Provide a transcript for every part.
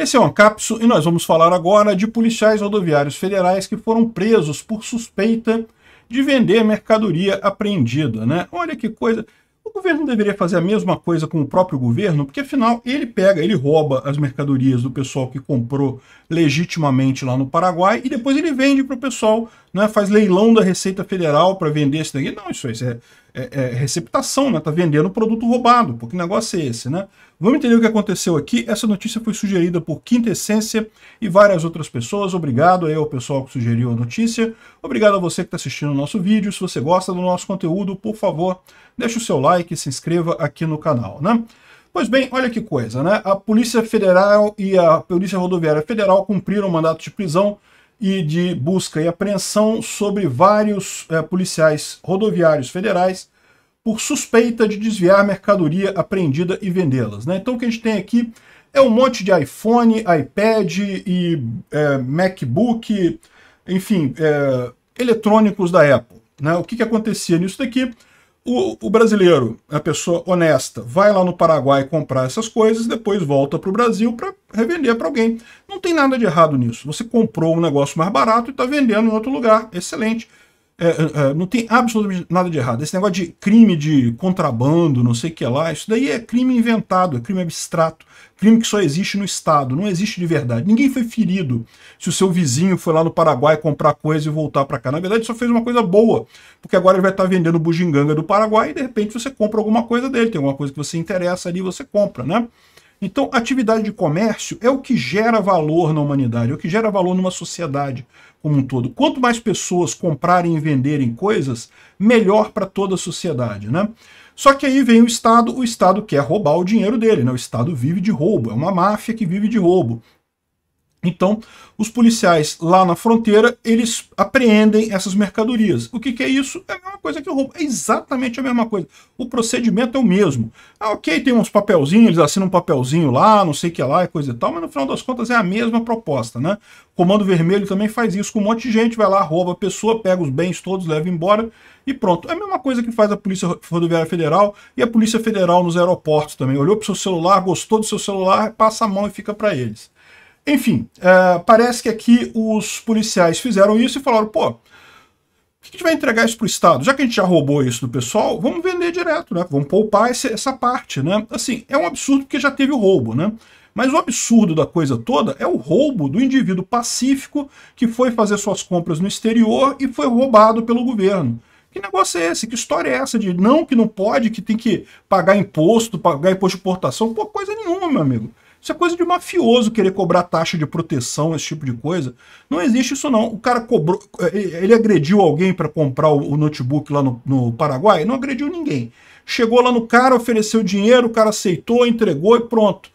Esse é o Ancapso e nós vamos falar agora de policiais rodoviários federais que foram presos por suspeita de vender mercadoria apreendida, né? Olha que coisa... O governo deveria fazer a mesma coisa com o próprio governo, porque afinal ele pega, ele rouba as mercadorias do pessoal que comprou legitimamente lá no Paraguai e depois ele vende para o pessoal, né, faz leilão da Receita Federal para vender isso daqui. Não, isso, isso é, é, é receptação, né? Tá vendendo produto roubado, porque negócio é esse, né? Vamos entender o que aconteceu aqui. Essa notícia foi sugerida por Quinta Essência e várias outras pessoas. Obrigado aí ao pessoal que sugeriu a notícia. Obrigado a você que está assistindo o nosso vídeo. Se você gosta do nosso conteúdo, por favor, deixe o seu like e se inscreva aqui no canal, né? Pois bem, olha que coisa, né? A Polícia Federal e a Polícia Rodoviária Federal cumpriram o mandato de prisão e de busca e apreensão sobre vários eh, policiais rodoviários federais por suspeita de desviar mercadoria apreendida e vendê-las. Né? Então o que a gente tem aqui é um monte de iPhone, iPad e é, MacBook, enfim, é, eletrônicos da Apple. Né? O que, que acontecia nisso daqui? O, o, brasileiro, a pessoa honesta, vai lá no Paraguai comprar essas coisas, depois volta para o Brasil para revender para alguém. Não tem nada de errado nisso. Você comprou um negócio mais barato e está vendendo em outro lugar. Excelente. É, é, é, não tem absolutamente nada de errado. Esse negócio de crime de contrabando, não sei o que lá, isso daí é crime inventado, é crime abstrato, crime que só existe no Estado, não existe de verdade. Ninguém foi ferido se o seu vizinho foi lá no Paraguai comprar coisa e voltar para cá. Na verdade, só fez uma coisa boa, porque agora ele vai estar tá vendendo bujinganga do Paraguai e de repente você compra alguma coisa dele, tem alguma coisa que você interessa ali, você compra, né? Então, atividade de comércio é o que gera valor na humanidade, é o que gera valor numa sociedade como um todo. Quanto mais pessoas comprarem e venderem coisas, melhor para toda a sociedade, né? Só que aí vem o Estado, o Estado quer roubar o dinheiro dele, né? O Estado vive de roubo, é uma máfia que vive de roubo. Então, os policiais lá na fronteira, eles apreendem essas mercadorias. O que, que é isso? É uma coisa que rouba. roubo. É exatamente a mesma coisa. O procedimento é o mesmo. Ah, ok, tem uns papelzinhos, eles assinam um papelzinho lá, não sei o que lá, coisa e tal, mas no final das contas é a mesma proposta, né? O Comando Vermelho também faz isso com um monte de gente, vai lá, rouba a pessoa, pega os bens todos, leva embora e pronto. É a mesma coisa que faz a Polícia Rodoviária Federal e a Polícia Federal nos aeroportos também. Olhou para o seu celular, gostou do seu celular, passa a mão e fica para eles. Enfim, é, parece que aqui os policiais fizeram isso e falaram, pô, que a gente vai entregar isso para o Estado? Já que a gente já roubou isso do pessoal, vamos vender direto, né? Vamos poupar esse, essa parte, né? Assim, é um absurdo porque já teve o roubo, né? Mas o absurdo da coisa toda é o roubo do indivíduo pacífico que foi fazer suas compras no exterior e foi roubado pelo governo. Que negócio é esse? Que história é essa de não que não pode, que tem que pagar imposto, pagar imposto de importação? Pô, coisa nenhuma, meu amigo. Isso é coisa de mafioso querer cobrar taxa de proteção, esse tipo de coisa. Não existe isso, não. O cara cobrou. É, é, ele agrediu alguém para comprar o notebook lá no, no, Paraguai? Não agrediu ninguém. Chegou lá no cara, ofereceu dinheiro, o cara aceitou, entregou e pronto.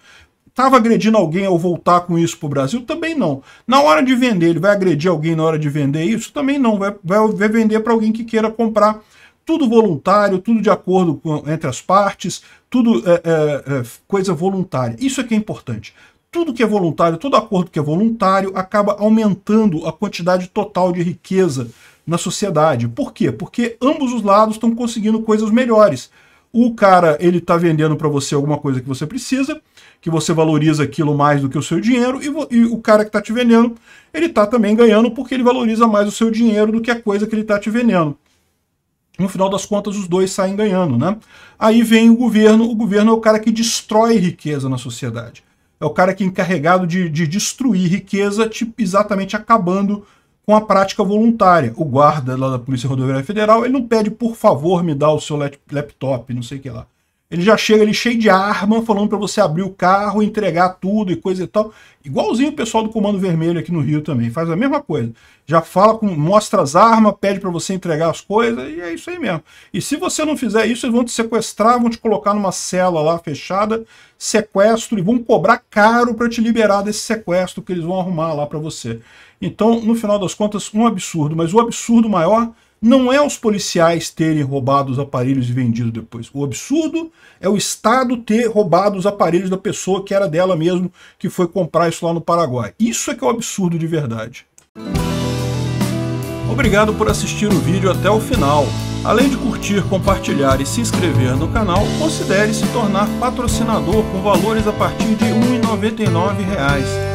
Tava agredindo alguém ao voltar com isso para o Brasil? Também não. Na hora de vender, ele vai agredir alguém na hora de vender isso? Também não. Vai, vai, vai vender para alguém que queira comprar. Tudo voluntário, tudo de acordo com, entre as partes, tudo é, é, é, coisa voluntária. Isso é que é importante. Tudo que é voluntário, todo acordo que é voluntário, acaba aumentando a quantidade total de riqueza na sociedade. Por quê? Porque ambos os lados estão conseguindo coisas melhores. O cara, ele está vendendo para você alguma coisa que você precisa, que você valoriza aquilo mais do que o seu dinheiro, e, e o cara que está te vendendo, ele está também ganhando porque ele valoriza mais o seu dinheiro do que a coisa que ele está te vendendo no final das contas os dois saem ganhando, né? Aí vem o governo, o governo é o cara que destrói riqueza na sociedade. É o cara que é encarregado de, de destruir riqueza, tipo, exatamente acabando com a prática voluntária. O guarda lá da Polícia Rodoviária Federal, ele não pede, por favor, me dá o seu laptop, não sei o que lá. Ele já chega ali cheio de arma, falando para você abrir o carro, entregar tudo e coisa e tal. Igualzinho o pessoal do Comando Vermelho aqui no Rio também, faz a mesma coisa. Já fala, com, mostra as armas, pede para você entregar as coisas e é isso aí mesmo. E se você não fizer isso, eles vão te sequestrar, vão te colocar numa cela lá fechada, sequestro e vão cobrar caro para te liberar desse sequestro que eles vão arrumar lá para você. Então, no final das contas, um absurdo, mas o absurdo maior não é os policiais terem roubado os aparelhos e vendido depois. O absurdo é o Estado ter roubado os aparelhos da pessoa que era dela mesmo, que foi comprar isso lá no Paraguai. Isso é que é o absurdo de verdade. Obrigado por assistir o vídeo até o final. Além de curtir, compartilhar e se inscrever no canal, considere se tornar patrocinador com valores a partir de R$ 1,99